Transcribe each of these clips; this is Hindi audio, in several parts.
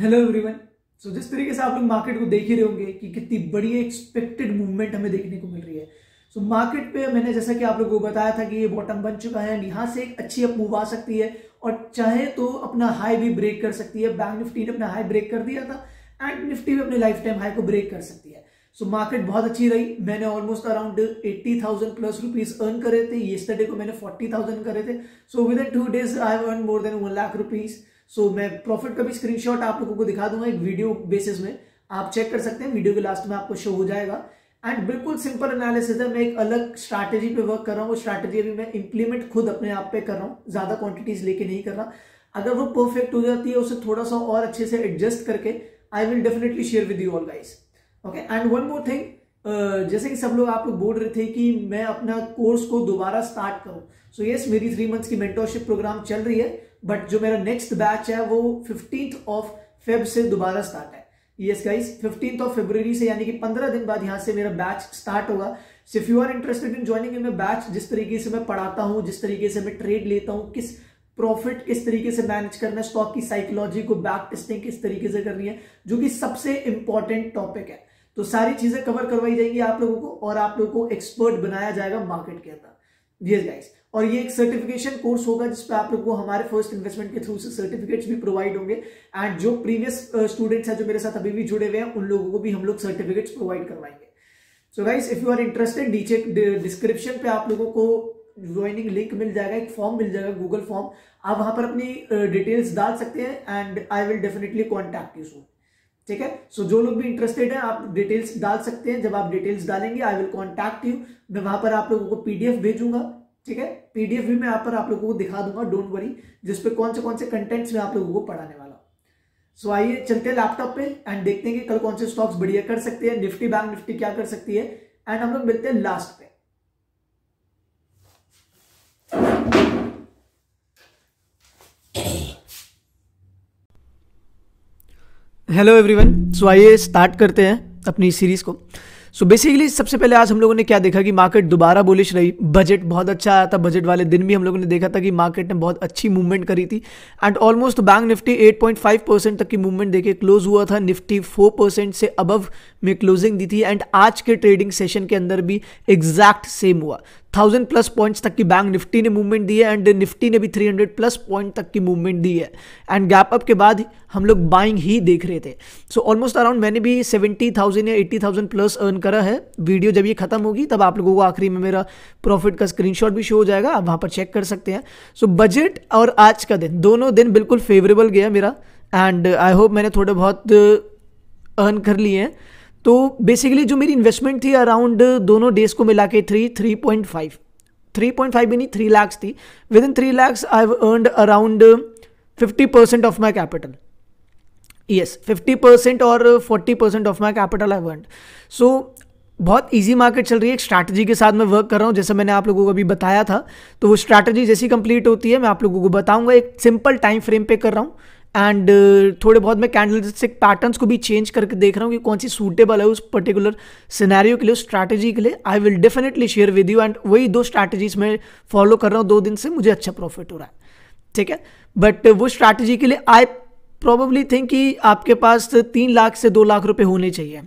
हेलो एवरीवन सो जिस तरीके से आप लोग मार्केट को देख ही रहे होंगे कि कितनी बड़ी एक्सपेक्टेड मूवमेंट हमें देखने को मिल रही है सो so, मार्केट पे मैंने जैसा कि आप लोगों को बताया था कि ये बॉटम बन चुका है यहाँ से एक अच्छी अप मूव आ सकती है और चाहे तो अपना हाई भी ब्रेक कर सकती है बैंक निफ्टी ने अपना हाई ब्रेक कर दिया था एंड निफ्टी भी अपने लाइफ टाइम हाई को ब्रेक कर सकती है सो so, मार्केट बहुत अच्छी रही मैंने almost around eighty thousand plus rupees earn करे थे ये को मैंने थाउजेंड करे थे so within two days I earn more than one lakh rupees so so, मैं प्रॉफिट का भी स्क्रीनशॉट आप लोगों को दिखा दूंगा एक वीडियो बेसिस में आप चेक कर सकते हैं वीडियो के लास्ट में आपको शो हो जाएगा एंड बिल्कुल सिंपल एनालिसिस है मैं एक अलग स्ट्रैटेजी पे वर्क कर रहा हूँ वो स्ट्रैटेजी अभी मैं इंप्लीमेंट खुद अपने आप पे कर रहा हूँ ज्यादा क्वांटिटीज लेके नहीं कर रहा अगर वो परफेक्ट हो जाती है उसे थोड़ा सा और अच्छे से एडजस्ट करके I will definitely share with you all guys okay and one more thing जैसे कि सब लोग आप लोग बोल रहे थे कि मैं अपना कोर्स को दोबारा स्टार्ट करूं सो so, यस yes, मेरी थ्री मंथ्स की मेंटोरशिप प्रोग्राम चल रही है बट जो मेरा नेक्स्ट बैच है वो फिफ्टींथ ऑफ फेब से दोबारा स्टार्ट है yes guys fifteenth of February से यानी कि पंद्रह दिन बाद यहाँ से मेरा बैच स्टार्ट होगा सिर्फ you are interested in joining in batch जिस तरीके से मैं पढ़ाता हूँ जिस तरीके से मैं ट्रेड लेता हूँ किस प्रॉफिट किस तरीके से मैनेज करना है स्टॉक की साइकोलॉजी को बैक टेस्टिंग किस तरीके से करनी है जो कि सबसे इंपॉर्टेंट टॉपिक है तो सारी चीजें कवर करवाई जाएंगी आप लोगों को और आप लोगों को एक्सपर्ट बनाया जाएगा मार्केट के अंदर यस गाइस और ये एक सर्टिफिकेशन कोर्स होगा जिसपे आप लोग को हमारे फर्स्ट इन्वेस्टमेंट के थ्रू से सर्टिफिकेट्स भी प्रोवाइड होंगे एंड जो प्रीवियस स्टूडेंट्स uh, हैं जो मेरे साथ अभी भी जुड़े हुए हैं उन लोगों को भी हम लोग सर्टिफिकेट्स प्रोवाइड करवाएंगे so guys if you are interested नीचे डिस्क्रिप्शन पे आप लोगों को ज्वाइनिंग लिंक मिल जाएगा एक फॉर्म मिल जाएगा गूगल फॉर्म आप वहां पर अपनी डिटेल्स uh, डाल सकते हैं and I will definitely contact you soon ठीक है सो so, जो लोग भी इंटरेस्टेड हैं आप डिटेल्स डाल सकते हैं जब आप डिटेल्स डालेंगे आई विल कॉन्टैक्ट यू मैं वहां पर आप लोगों को पीडीएफ भेजूंगा ठीक है पीडीएफ भी मैं यहाँ पर आप लोगों को दिखा दूंगा डोंट वरी जिस पे कौन से कौन से कंटेंट्स में आप लोगों को पढ़ाने वाला हूँ सो आइए चलते हैं लैपटॉप पे एंड देखते हैं कि कल कौन से स्टॉक्स बढ़िया कर सकते हैं निफ्टी बैंक निफ्टी क्या कर सकती है एंड हम लोग मिलते हैं लास्ट पे हेलो एवरीवन सो आइए स्टार्ट करते हैं अपनी सीरीज को सो so बेसिकली सबसे पहले आज हम लोगों ने क्या देखा कि मार्केट दोबारा बोलिश रही बजट बहुत अच्छा आया था बजट वाले दिन भी हम लोगों ने देखा था कि मार्केट ने बहुत अच्छी मूवमेंट करी थी and almost bank Nifty 8.5 percent तक की मूवमेंट देके क्लोज हुआ था निफ्टी 4 परसेंट से अबव में क्लोजिंग दी थी एंड आज के ट्रेडिंग सेशन के अंदर भी एग्जैक्ट सेम हुआ थाउजेंड प्लस पॉइंट्स तक की बैंक निफ्टी ने मूवमेंट दी है एंड निफ्टी ने भी 300 प्लस पॉइंट तक की मूवमेंट दी है एंड गैप अप के बाद हम लोग बाइंग ही देख रहे थे सो ऑलमोस्ट अराउंड मैंने भी 70,000 या 80,000 प्लस अर्न करा है वीडियो जब ये खत्म होगी तब आप लोगों को आखिरी में मेरा प्रॉफिट का स्क्रीन भी शो हो जाएगा आप वहाँ पर चेक कर सकते हैं सो so, बजट और आज का दिन दोनों दिन बिल्कुल फेवरेबल गया मेरा एंड आई होप मैंने थोड़े बहुत अर्न कर लिए हैं तो बेसिकली जो मेरी इन्वेस्टमेंट थी अराउंड दोनों डेज को मिला के three three point five three point five भी नहीं थ्री लैक्स थी within three lakhs I have earn around fifty percent of my capital yes fifty percent और forty percent of my capital I earn so बहुत ईजी मार्केट चल रही है एक स्ट्रैटेजी के साथ मैं वर्क कर रहा हूँ जैसे मैंने आप लोगों को अभी बताया था तो वो स्ट्रैटेजी जैसी कंप्लीट होती है मैं आप लोगों को बताऊंगा एक सिंपल टाइम फ्रेम पे कर रहा हूँ एंड uh, थोड़े बहुत मैं कैंडल स्टिक पैटर्न को भी चेंज करके देख रहा हूँ कि कौन सी सूटेबल है उस पर्टिकुलर सिनेरियो के लिए उस स्ट्रैटेजी के लिए I will definitely share with you and वही दो स्ट्रैटेजीज मैं फॉलो कर रहा हूँ दो दिन से मुझे अच्छा प्रॉफिट हो रहा है ठीक है बट uh, वो स्ट्रैटेजी के लिए आई प्रॉबली थिंक कि आपके पास तीन लाख से दो लाख रुपए होने चाहिए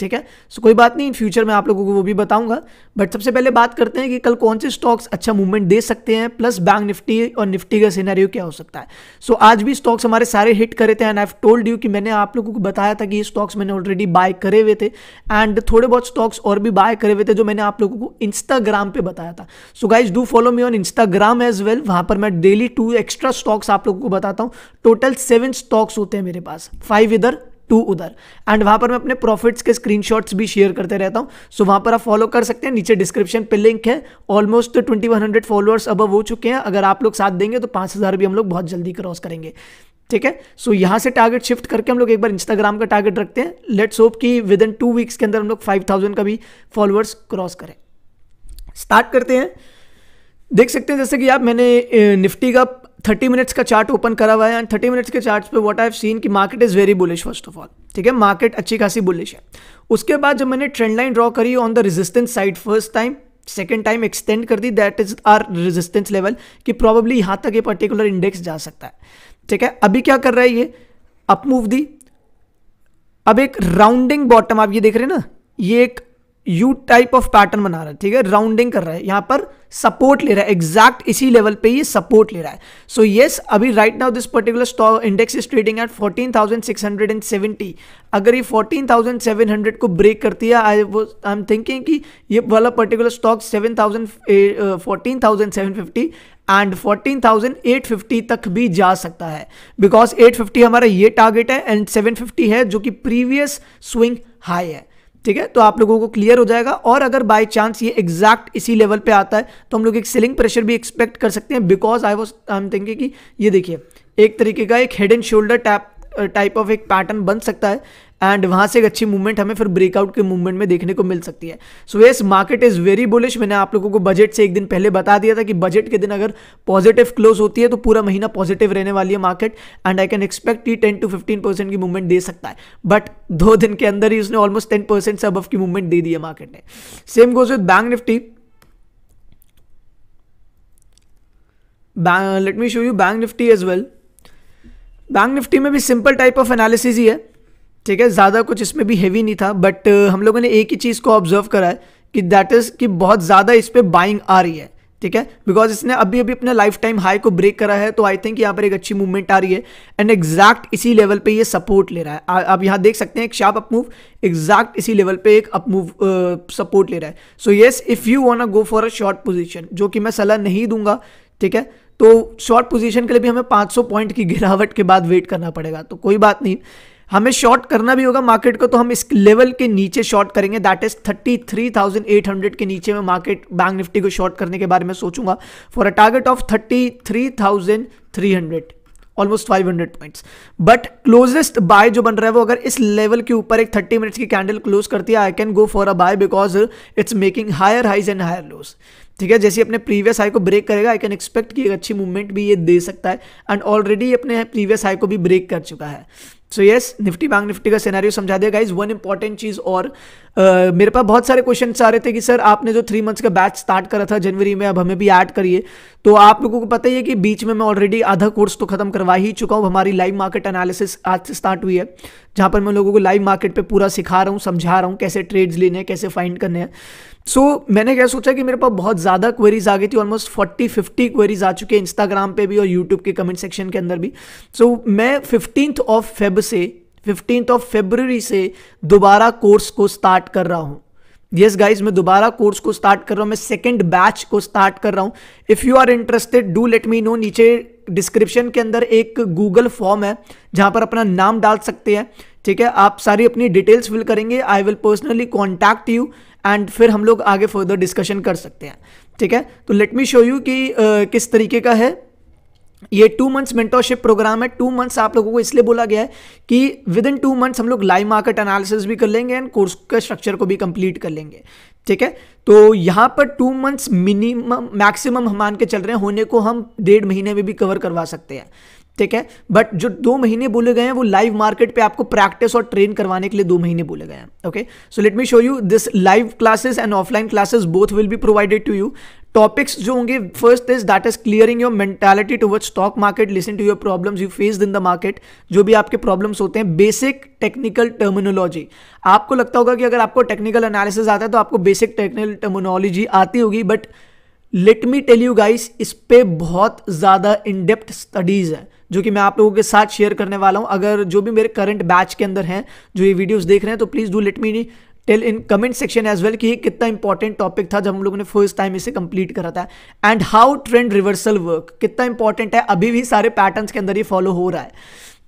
ठीक है सो so, कोई बात नहीं इन फ्यूचर में आप लोगों को वो भी बताऊंगा बट सबसे पहले बात करते हैं कि कल कौन से स्टॉक्स अच्छा मूवमेंट दे सकते हैं प्लस बैंक निफ्टी और निफ्टी का सिनेरियो क्या हो सकता है सो so, आज भी स्टॉक्स हमारे सारे हिट करे थे एंड आई टोल्ड यू कि मैंने आप लोगों को बताया था कि ये स्टॉक्स मैंने ऑलरेडी बाय करे हुए थे एंड थोड़े बहुत स्टॉक्स और भी बाय करे हुए थे जो मैंने आप लोगों को इंस्टाग्राम पर बताया था so guys do follow me on Instagram as well वहां पर मैं डेली टू एक्स्ट्रा स्टॉक्स आप लोगों को बताता हूँ टोटल सेवन स्टॉक्स होते हैं मेरे पास फाइव इधर टू उधर एंड वहां पर मैं अपने प्रॉफिट्स के स्क्रीनशॉट्स भी शेयर करते रहता हूँ सो so, वहां पर आप फॉलो कर सकते हैं नीचे डिस्क्रिप्शन पे लिंक है almost twenty one hundred followers अब हो चुके हैं अगर आप लोग साथ देंगे तो पांच हज़ार भी हम लोग बहुत जल्दी क्रॉस करेंगे ठीक है सो so, यहां से टारगेट शिफ्ट करके हम लोग एक बार इंस्टाग्राम का टारगेट रखते हैं लेट्स होप कि विद इन टू वीक्स के अंदर हम लोग फाइव थाउजेंड का भी फॉलोअर्स क्रॉस करें स्टार्ट करते हैं देख सकते हैं जैसे कि आप मैंने निफ्टी का थर्टी मिनट्स का चार्ट ओपन करा हुआ है एंड थर्टी मिनट्स के चार्ट पे व्हाट आई हैव सीन कि market is very bullish first of all ठीक है मार्केट अच्छी खासी बुलिश है उसके बाद जब मैंने ट्रेंड लाइन ड्रॉ करी on the resistance side first time second time extend कर दी that is our resistance level कि प्रॉबेबली यहाँ तक ये पर्टिकुलर इंडेक्स जा सकता है ठीक है अभी क्या कर रहा है ये अपमूव दी अब एक राउंडिंग बॉटम आप ये देख रहे हैं ना ये एक यू टाइप ऑफ पैटर्न बना रहा है ठीक है राउंडिंग कर रहा है यहां पर सपोर्ट ले रहा है एग्जैक्ट इसी लेवल पे ये सपोर्ट ले रहा है सो so, येस yes, अभी right now this particular stock index is trading at 14,670 अगर ये 14,700 को ब्रेक करती है आई वो आई एम थिंकिंग कि ये वाला particular stock seven fifty and 14,850 तक भी जा सकता है बिकॉज 850 हमारा ये टारगेट है एंड 750 है जो कि प्रीवियस स्विंग हाई है ठीक है तो आप लोगों को क्लियर हो जाएगा और अगर बाय चांस ये एग्जैक्ट इसी लेवल पे आता है तो हम लोग एक सेलिंग प्रेशर भी एक्सपेक्ट कर सकते हैं because I was I am thinking कि ये देखिए एक तरीके का एक head and shoulder type type of एक पैटर्न बन सकता है एंड वहां से एक अच्छी मूवमेंट हमें फिर ब्रेकआउट के मूवमेंट में देखने को मिल सकती है so yes market is very bullish मैंने आप लोगों को बजट से एक दिन पहले बता दिया था कि बजट के दिन अगर पॉजिटिव क्लोज होती है तो पूरा महीना पॉजिटिव रहने वाली है market and I can expect ही टेन टू फिफ्टीन परसेंट की मूवमेंट दे सकता है बट दो दिन के अंदर ही उसने ऑलमोस्ट टेन परसेंट से अबव की मूवमेंट दे दी है मार्केट ने same goes with bank Nifty let me show you bank Nifty nifty well bank Nifty में भी सिंपल टाइप ऑफ एनालिसिस ही है ठीक है ज़्यादा कुछ इसमें भी हैवी नहीं था बट uh, हम लोगों ने एक ही चीज़ को ऑब्जर्व करा है कि दैट इज़ कि बहुत ज़्यादा इस पर बाइंग आ रही है ठीक है बिकॉज इसने अभी अभी अपना लाइफ टाइम हाई को ब्रेक करा है तो आई थिंक यहाँ पर एक अच्छी मूवमेंट आ रही है एंड एग्जैक्ट इसी लेवल पे ये सपोर्ट ले रहा है आप यहाँ देख सकते हैं एक शार्प अप मूव एग्जैक्ट इसी लेवल पे एक अप मूव सपोर्ट ले रहा है so yes if you want go for a short position जो कि मैं सलाह नहीं दूंगा ठीक है तो शॉर्ट पोजिशन के लिए भी हमें पाँच पॉइंट की गिरावट के बाद वेट करना पड़ेगा तो कोई बात नहीं हमें शॉर्ट करना भी होगा मार्केट को तो हम इस लेवल के नीचे शॉर्ट करेंगे दैट इज 33,800 के नीचे मैं मार्केट बैंक निफ्टी को शॉर्ट करने के बारे में सोचूंगा for a target of 33,300 almost 500 points but closest buy जो बन रहा है वो अगर इस लेवल के ऊपर एक 30 मिनट्स की कैंडल क्लोज करती है I can go for a buy because it's making higher highs and higher lows ठीक है जैसे अपने प्रीवियस हाई को ब्रेक करेगा आई कैन एक्सपेक्ट कि एक अच्छी मूवमेंट भी ये दे सकता है एंड ऑलरेडी अपने प्रीवियस हाई को भी ब्रेक कर चुका है so yes Nifty bank Nifty का सिनेरियो समझा दिया गाइज वन इंपॉर्टेंट चीज और uh, मेरे पास बहुत सारे क्वेश्चन आ रहे थे कि सर आपने जो थ्री मंथ्स का बैच स्टार्ट करा था जनवरी में अब हमें भी ऐड करिए तो आप लोगों को पता ही है कि बीच में मैं ऑलरेडी आधा कोर्स तो खत्म करवा ही चुका हूँ हमारी लाइव मार्केट एनालिसिस आज से स्टार्ट हुई है जहाँ पर मैं लोगों को लाइव मार्केट पर पूरा सिखा रहा हूँ समझा रहा हूँ कैसे ट्रेड्स लेने हैं कैसे फाइंड करने हैं सो so, मैंने क्या सोचा कि मेरे पास बहुत ज़्यादा क्वेरीज आ गई थी ऑलमोस्ट फोर्टी फिफ्टी क्वेरीज आ चुके हैं इंस्टाग्राम पे भी और यूट्यूब के कमेंट सेक्शन के अंदर भी सो so, मैं फिफ्टींथ ऑफ फेब से फिफ्टींथ ऑफ फेबररी से दोबारा कोर्स को स्टार्ट कर रहा हूँ येस गाइज मैं दोबारा कोर्स को स्टार्ट कर रहा हूँ मैं सेकेंड बैच को स्टार्ट कर रहा हूँ if you are interested do let me know नीचे डिस्क्रिप्शन के अंदर एक गूगल फॉर्म है जहाँ पर अपना नाम डाल सकते हैं ठीक है आप सारी अपनी डिटेल्स फिल करेंगे I will personally contact you and फिर हम लोग आगे फर्दर डिस्कशन कर सकते हैं ठीक है तो लेट मी शो यू कि किस तरीके का है ये टू मंथ्स मेंटोरशिप प्रोग्राम है टू मंथ्स आप लोगों को इसलिए बोला गया है कि विद इन टू मंथ्स हम लोग लाइव मार्केट एनालिसिस भी कर लेंगे एंड कोर्स का स्ट्रक्चर को भी कंप्लीट कर लेंगे ठीक है तो यहां पर टू मंथ्स मिनिमम मैक्सिमम हम मान के चल रहे हैं होने को हम डेढ़ महीने में भी कवर करवा सकते हैं ठीक है बट जो दो महीने बोले गए हैं वो लाइव मार्केट पे आपको प्रैक्टिस और ट्रेन करवाने के लिए दो महीने बोले गए हैं okay so let me show you this live classes and offline classes both will be provided to you topics जो होंगे first is that is clearing your mentality toward stock market listen to your problems you face in the market जो भी आपके प्रॉब्लम्स होते हैं बेसिक टेक्निकल टर्मिनोलॉजी आपको लगता होगा कि अगर आपको टेक्निकल एनालिसिस आता है तो आपको बेसिक टेक्निकल टर्मिनोलॉजी आती होगी but let me tell you guys इस पर बहुत ज़्यादा इनडेप्थ स्टडीज़ है जो कि मैं आप लोगों के साथ शेयर करने वाला हूँ अगर जो भी मेरे करंट बैच के अंदर हैं जो ये वीडियोस देख रहे हैं तो please do let me tell in comment section as well कि ये कितना इंपॉर्टेंट टॉपिक था जब हम लोगों ने फर्स्ट टाइम इसे कंप्लीट करा था and how trend reversal work कितना इंपॉर्टेंट है अभी भी सारे पैटर्न के अंदर ये फॉलो हो रहा है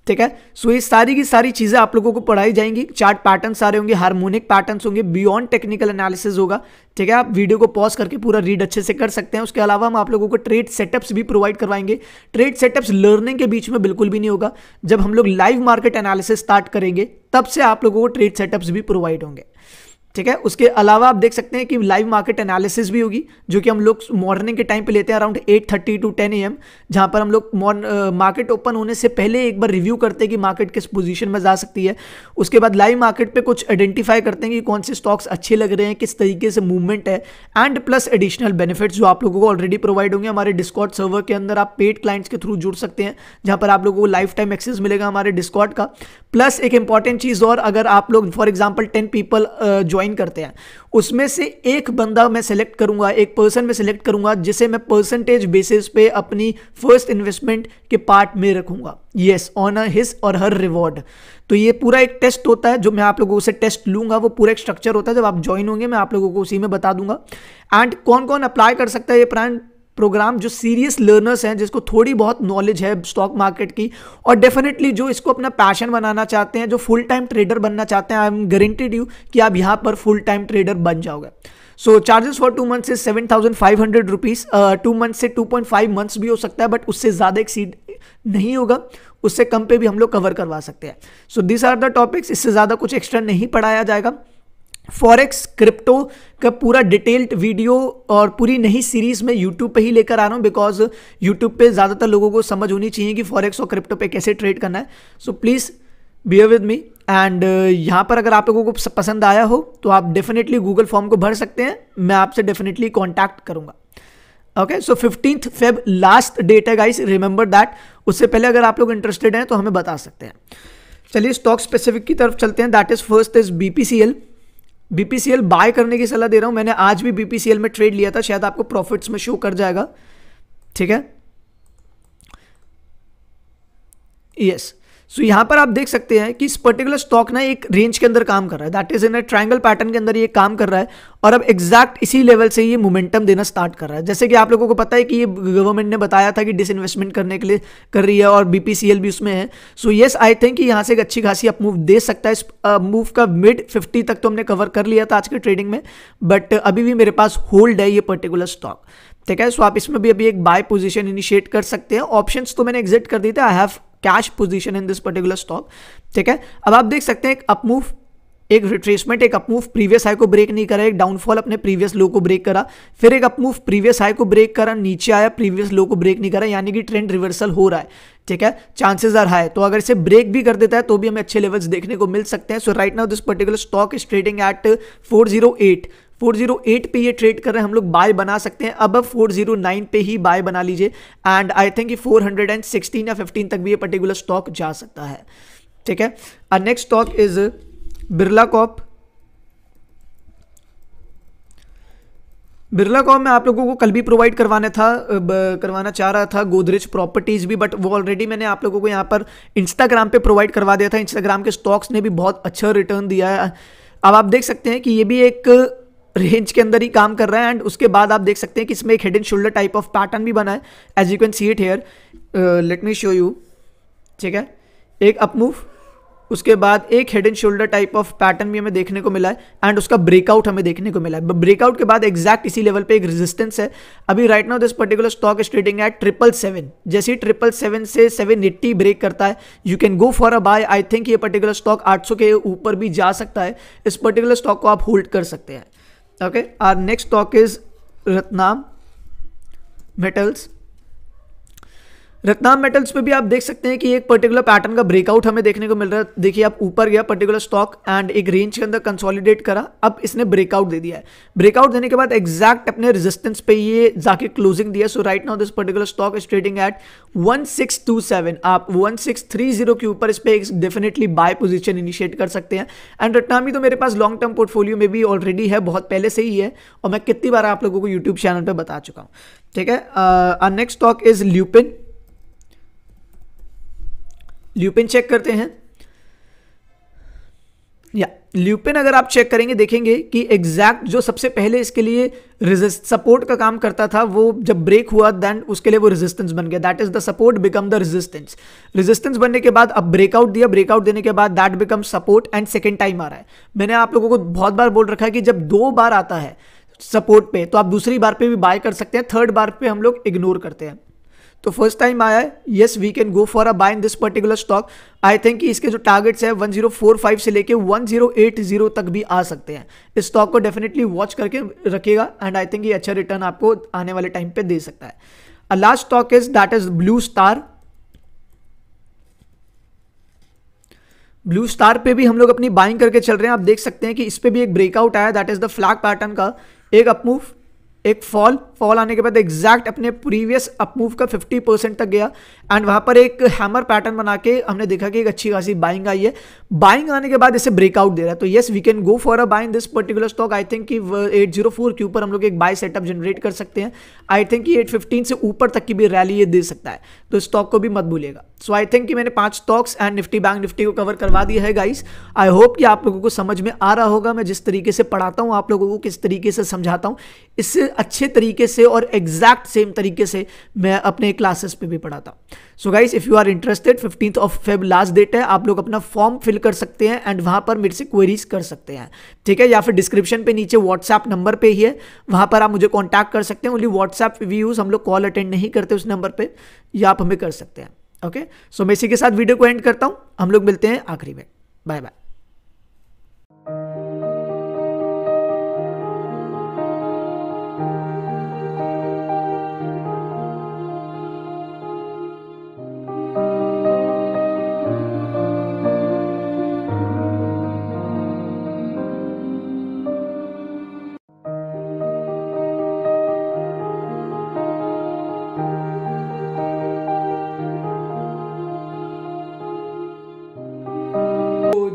ठीक है सो ये सारी की सारी चीज़ें आप लोगों को पढ़ाई जाएंगी चार्ट पैटर्न सारे होंगे हार्मोनिक पैटर्न होंगे बियॉन्ड टेक्निकल एनालिसिस होगा ठीक है आप वीडियो को पॉज करके पूरा रीड अच्छे से कर सकते हैं उसके अलावा हम आप लोगों को ट्रेड सेटअप्स भी प्रोवाइड करवाएंगे ट्रेड सेटअप्स लर्निंग के बीच में बिल्कुल भी नहीं होगा जब हम लोग लाइव मार्केट एनालिसिस स्टार्ट करेंगे तब से आप लोगों को ट्रेड सेटअप्स भी प्रोवाइड होंगे ठीक है उसके अलावा आप देख सकते हैं कि लाइव मार्केट एनालिसिस भी होगी जो कि हम लोग मॉर्निंग के टाइम पे लेते हैं अराउंड 8:30 टू ए एम जहां पर हम लोग मार्केट ओपन होने से पहले एक बार रिव्यू करते हैं कि मार्केट किस पोजीशन में जा सकती है उसके बाद लाइव मार्केट पे कुछ आइडेंटिफाई करते हैं कि कौन से स्टॉक्स अच्छे लग रहे हैं किस तरीके से मूवमेंट है एंड प्लस एडिशनल बेनिफिट्स जो आप लोगों को ऑलरेडी प्रोवाइड होंगे हमारे डिस्कॉट सर्वर के अंदर आप पेड क्लाइंट्स के थ्रू जुड़ सकते हैं जहाँ पर आप लोगों को लाइफ टाइम एक्सेस मिलेगा हमारे डिस्कॉट का प्लस एक इंपॉर्टेंट चीज़ और अगर आप लोग for example ten people join करते हैं उसमें से एक बंदा मैं सेलेक्ट करूंगा एक पर्सन में सेलेक्ट करूंगा जिसे मैं परसेंटेज बेसिस पे अपनी फर्स्ट इन्वेस्टमेंट के पार्ट में रखूंगा येस ऑन हिस और हर रिवॉर्ड तो ये पूरा एक टेस्ट होता है जो मैं आप लोगों से टेस्ट लूंगा वो पूरा एक स्ट्रक्चर होता है जब आप ज्वाइन होंगे मैं आप लोगों को उसी में बता दूंगा एंड कौन कौन अप्लाई कर सकता है ये प्लान प्रोग्राम जो सीरियस लर्नर्स हैं जिसको थोड़ी बहुत नॉलेज है स्टॉक मार्केट की और डेफिनेटली जो इसको अपना पैशन बनाना चाहते हैं जो फुल टाइम ट्रेडर बनना चाहते हैं आई एम गारंटेड यू कि आप यहाँ पर फुल टाइम ट्रेडर बन जाओगे so charges for two months is seven thousand five hundred rupees two month से टू पॉइंट फाइव मंथ्स भी हो सकता है बट उससे ज़्यादा एक्सीड नहीं होगा उससे कम पे भी हम लोग कवर करवा सकते हैं so this are the topics इससे ज़्यादा कुछ एक्स्ट्रा नहीं पढ़ाया जाएगा फॉरेक्स क्रिप्टो का पूरा डिटेल्ड वीडियो और पूरी नई सीरीज़ मैं यूट्यूब पे ही लेकर आ रहा हूँ बिकॉज यूट्यूब पे ज़्यादातर लोगों को समझ होनी चाहिए कि फॉरेक्स और क्रिप्टो पे कैसे ट्रेड करना है so please bear with me and यहाँ पर अगर आप लोगों को पसंद आया हो तो आप डेफिनेटली गूगल फॉर्म को भर सकते हैं मैं आपसे डेफिनेटली कॉन्टैक्ट करूँगा okay so fifteenth Feb last date है गाइस रिमेंबर दैट उससे पहले अगर आप लोग इंटरेस्टेड हैं तो हमें बता सकते हैं चलिए स्टॉक स्पेसिफिक की तरफ चलते हैं that is first is B P C L BPCL buy करने की सलाह दे रहा हूं मैंने आज भी बीपीसीएल में ट्रेड लिया था शायद आपको प्रॉफिट्स में शो कर जाएगा ठीक है यस yes. सो so, यहाँ पर आप देख सकते हैं कि इस पर्टिकुलर स्टॉक ना एक रेंज के अंदर काम कर रहा है that is in triangle pattern के अंदर ये काम कर रहा है और अब एग्जैक्ट इसी लेवल से ये मोमेंटम देना स्टार्ट कर रहा है जैसे कि आप लोगों को पता है कि ये गवर्नमेंट ने बताया था कि डिसइन्वेस्टमेंट करने के लिए कर रही है और बीपीसीएल भी उसमें है सो येस आई थिंक यहाँ से एक अच्छी खासी अप मूव दे सकता है इस मूव का मिड फिफ्टी तक तो हमने कवर कर लिया था आज के ट्रेडिंग में बट अभी भी मेरे पास होल्ड है ये पर्टिकुलर स्टॉक ठीक है सो आप इसमें भी अभी एक बाय पोजीशन इनिशिएट कर सकते हैं ऑप्शंस तो मैंने एग्जिट कर दी थे I have cash position in this particular stock ठीक है अब आप देख सकते हैं एक अपमूव एक रिट्रेसमेंट एक अपमूव प्रीवियस हाई को ब्रेक नहीं करा एक डाउनफॉल अपने प्रीवियस लो को ब्रेक करा फिर एक अपमूव प्रीवियस हाई को ब्रेक करा नीचे आया प्रीवियस लो को ब्रेक नहीं करा यानी कि ट्रेंड रिवर्सल हो रहा है ठीक है चांसेस आर हाई तो अगर इसे ब्रेक भी कर देता है तो भी हमें अच्छे लेवल्स देखने को मिल सकते हैं so right now this particular stock is trading at four zero eight 408 पे ये ट्रेड कर रहे हैं हम लोग बाय बना सकते हैं अब 409 पे ही बाय बना लीजिए एंड आई थिंक एंड 416 या 15 तक भी ये पर्टिकुलर स्टॉक जा सकता है ठीक है next stock is Birla corp Birla com में आप लोगों को कल भी प्रोवाइड करवाना था करवाना चाह रहा था गोदरेज प्रॉपर्टीज़ भी बट वो ऑलरेडी मैंने आप लोगों को यहाँ पर इंस्टाग्राम पे प्रोवाइड करवा दिया था इंस्टाग्राम के स्टॉक्स ने भी बहुत अच्छा रिटर्न दिया है अब आप देख सकते हैं कि ये भी एक रेंज के अंदर ही काम कर रहा है एंड उसके बाद आप देख सकते हैं कि इसमें एक head and shoulder type of pattern भी बना है as you can see it here let me show you ठीक है एक अपमूव उसके बाद एक head and shoulder type of pattern भी हमें देखने को मिला है एंड उसका ब्रेकआउट हमें देखने को मिला है ब्रेकआउट के बाद एग्जैक्ट इसी लेवल पे एक रेजिस्टेंस है अभी right now this particular stock is trading at triple seven जैसे ही ट्रिपल सेवन से सेवन एट्टी ब्रेक करता है you can go for a buy I think ये पर्टिकुलर स्टॉक आठ के ऊपर भी जा सकता है इस पर्टिकुलर स्टॉक को आप होल्ड कर सकते हैं okay our next stock is ratnam metals Ratnam metals पे भी आप देख सकते हैं कि एक पर्टिकुलर पैटर्न का ब्रेकआउट हमें देखने को मिल रहा है देखिए आप ऊपर गया पर्टिकुलर स्टॉक एंड एक रेंज के अंदर कंसोलिडेट करा अब इसने ब्रेकआउट दे दिया है ब्रेकआउट देने के बाद एग्जैक्ट अपने रेजिस्टेंस पे ये जाके क्लोजिंग दिया so right now this particular stock is trading at one आप वन के ऊपर इस पर एक डेफिनेटली बाय पोजिशन इनिशिएट कर सकते हैं एंड रत्नामी तो मेरे पास लॉन्ग टर्म पोर्टफोलियो में भी ऑलरेडी है बहुत पहले से ही है और मैं कितनी बार आप लोगों को यूट्यूब चैनल पर बता चुका हूँ ठीक है next stock is Lupin Lupin check करते हैं या ल्यूपिन अगर आप चेक करेंगे देखेंगे कि एग्जैक्ट जो सबसे पहले इसके लिए रिजिस्ट सपोर्ट का काम करता था वो जब ब्रेक हुआ देन उसके लिए वो रेजिस्टेंस बन गया that is the support become the resistance resistance बनने के बाद अब ब्रेकआउट दिया ब्रेकआउट देने के बाद that become support and second time आ रहा है मैंने आप लोगों को बहुत बार बोल रखा है कि जब दो बार आता है सपोर्ट पे तो आप दूसरी बार पे भी बाय कर सकते हैं थर्ड बार पे हम लोग इग्नोर करते हैं तो फर्स्ट टाइम आया है yes we can go for a buy in this particular stock I think इसके जो टारगेट्स है 1045 से लेके 1080 तक भी आ सकते हैं इस स्टॉक को डेफिनेटली वॉच करके रखेगा एंड आई थिंक ये अच्छा रिटर्न आपको आने वाले टाइम पे दे सकता है last stock is that is Blue Star Blue Star पे भी हम लोग अपनी बाइंग करके चल रहे हैं आप देख सकते हैं कि इस पर भी एक ब्रेकआउट आया that is the flag pattern का एक अपमूव एक फॉल फॉल आने के बाद एग्जैक्ट अपने प्रीवियस अपमूव का 50 परसेंट तक गया एंड वहां पर एक हैमर पैटर्न बना के हमने देखा कि एक अच्छी खासी बाइंग आई है बाइंग आने के बाद इसे ब्रेकआउट दे रहा है तो yes we can go for a buying this particular stock I think कि 804 के ऊपर हम लोग एक बाय सेटअप जनरेट कर सकते हैं आई थिंक एट फिफ्टीन से ऊपर तक की भी रैली ये दे सकता है तो स्टॉक को भी मत भूलेगा सो आई थिंक कि मैंने पांच stocks and Nifty bank Nifty को कवर करवा दिया है गाइस आई होप कि आप लोगों को समझ में आ रहा होगा मैं जिस तरीके से पढ़ाता हूँ आप लोगों को किस तरीके से समझाता हूँ इससे अच्छे तरीके से और एग्जैक्ट सेम तरीके से मैं अपने क्लासेस पे भी पढ़ाता so guys if you are interested fifteenth of Feb last date है आप लोग अपना फॉर्म फिल कर सकते हैं एंड वहाँ पर मेरे से क्वेरीज कर सकते हैं ठीक है या फिर डिस्क्रिप्शन पे नीचे व्हाट्सएप नंबर पे ही है वहाँ पर आप मुझे कॉन्टैक्ट कर सकते हैं ओनली व्हाट्सएप यूज हम लोग कॉल अटेंड नहीं करते उस नंबर पर या आप हमें कर सकते हैं ओके सो मैं इसी के साथ वीडियो को एंड करता हूँ हम लोग मिलते हैं आखिरी में बाय बाय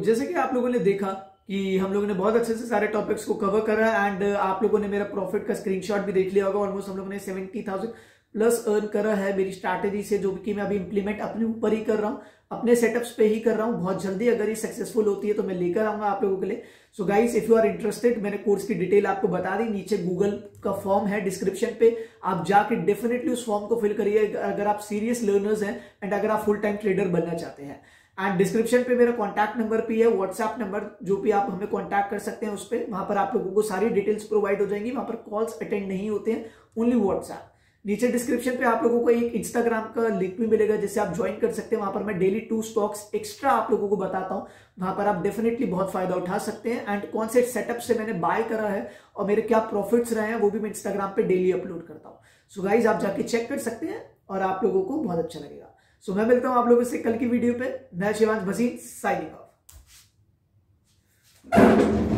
जैसे कि आप लोगों ने देखा कि हम लोगों ने बहुत अच्छे से सारे टॉपिक्स को कवर करा एंड uh, आप लोगों ने मेरा प्रॉफिट का स्क्रीनशॉट भी देख लिया होगा ऑलमोस्ट हम लोगों ने सेवेंटी थाउजेंड प्लस अर्न करा है मेरी स्ट्रैटेजी से जो कि मैं अभी इंप्लीमेंट अपने ऊपर ही कर रहा हूँ अपने सेटअप्स पे ही कर रहा हूँ बहुत जल्दी अगर ये सक्सेसफुल होती है तो मैं लेकर आऊंगा आप लोगों के लिए so guys if you are interested मैंने कोर्स की डिटेल आपको बता दी नीचे गूगल का फॉर्म है डिस्क्रिप्शन पे आप जाके डेफिनेटली उस फॉर्म को फिल करिए अगर आप सीरियस लर्नर्स हैं एंड अगर आप फुल टाइम ट्रेडर बनना चाहते हैं एंड डिस्क्रिप्शन पे मेरा कॉन्टैक्ट नंबर भी है व्हाट्सएप नंबर जो भी आप हमें कॉन्टैक्ट कर सकते हैं उस पर वहां पर आप लोगों को सारी डिटेल्स प्रोवाइड हो जाएंगी वहां पर कॉल्स अटेंड नहीं होते हैं ओनली व्हाट्सएप नीचे डिस्क्रिप्शन पे आप लोगों को एक इंस्टाग्राम का लिंक भी मिलेगा जिससे आप ज्वाइन कर सकते हैं वहां पर मैं डेली टू स्टॉक्स एक्स्ट्रा आप लोगों को बताता हूं वहां पर आप डेफिनेटली बहुत फायदा उठा सकते हैं एंड कौन से सेटअप से मैंने बाय करा है और मेरे क्या प्रॉफिट्स रहे हैं वो भी मैं इंस्टाग्राम पे डेली अपलोड करता हूँ सो गाइज आप जाके चेक कर सकते हैं और आप लोगों को बहुत अच्छा लगेगा सो मैं मिलता हूं आप लोगों से कल की वीडियो पे मैं शिवांश भसीन साइनिंग ऑफ